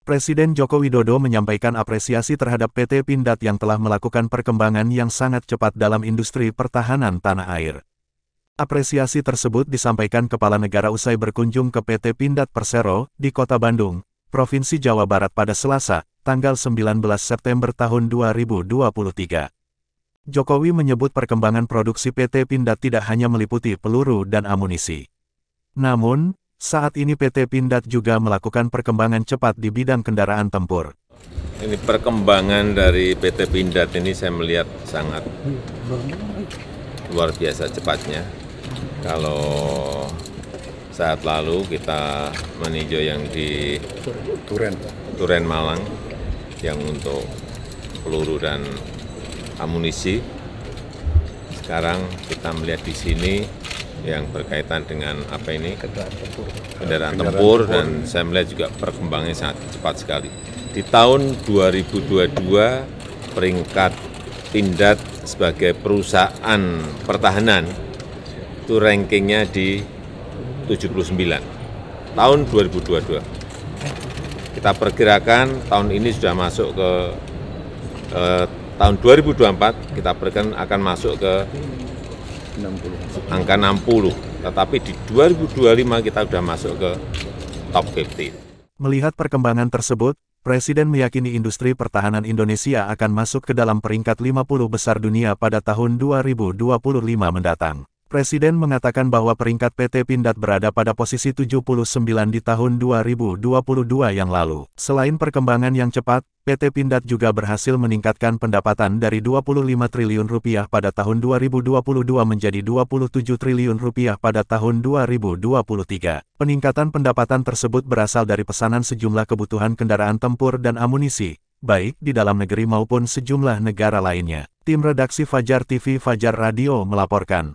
Presiden Joko Widodo menyampaikan apresiasi terhadap PT Pindad yang telah melakukan perkembangan yang sangat cepat dalam industri pertahanan tanah air. Apresiasi tersebut disampaikan Kepala Negara usai berkunjung ke PT Pindad Persero di Kota Bandung, Provinsi Jawa Barat pada Selasa, tanggal 19 September tahun 2023. Jokowi menyebut perkembangan produksi PT Pindad tidak hanya meliputi peluru dan amunisi. Namun, saat ini PT Pindad juga melakukan perkembangan cepat di bidang kendaraan tempur. Ini perkembangan dari PT Pindad ini saya melihat sangat luar biasa cepatnya. Kalau saat lalu kita meninjau yang di Turen, Turen Malang yang untuk peluru dan amunisi. Sekarang kita melihat di sini yang berkaitan dengan apa ini kendaraan tempur, dan saya melihat juga perkembangannya sangat cepat sekali. Di tahun 2022 peringkat Pindad sebagai perusahaan pertahanan itu rankingnya di 79 tahun 2022. Kita perkirakan tahun ini sudah masuk ke eh, tahun 2024 kita perkirakan akan masuk ke 60. angka 60 tetapi di 2025 kita sudah masuk ke top 50 melihat perkembangan tersebut Presiden meyakini industri pertahanan Indonesia akan masuk ke dalam peringkat 50 besar dunia pada tahun 2025 mendatang. Presiden mengatakan bahwa peringkat PT Pindad berada pada posisi 79 di tahun 2022 yang lalu. Selain perkembangan yang cepat, PT Pindad juga berhasil meningkatkan pendapatan dari 25 triliun rupiah pada tahun 2022 menjadi 27 triliun rupiah pada tahun 2023. Peningkatan pendapatan tersebut berasal dari pesanan sejumlah kebutuhan kendaraan tempur dan amunisi, baik di dalam negeri maupun sejumlah negara lainnya. Tim redaksi Fajar TV Fajar Radio melaporkan.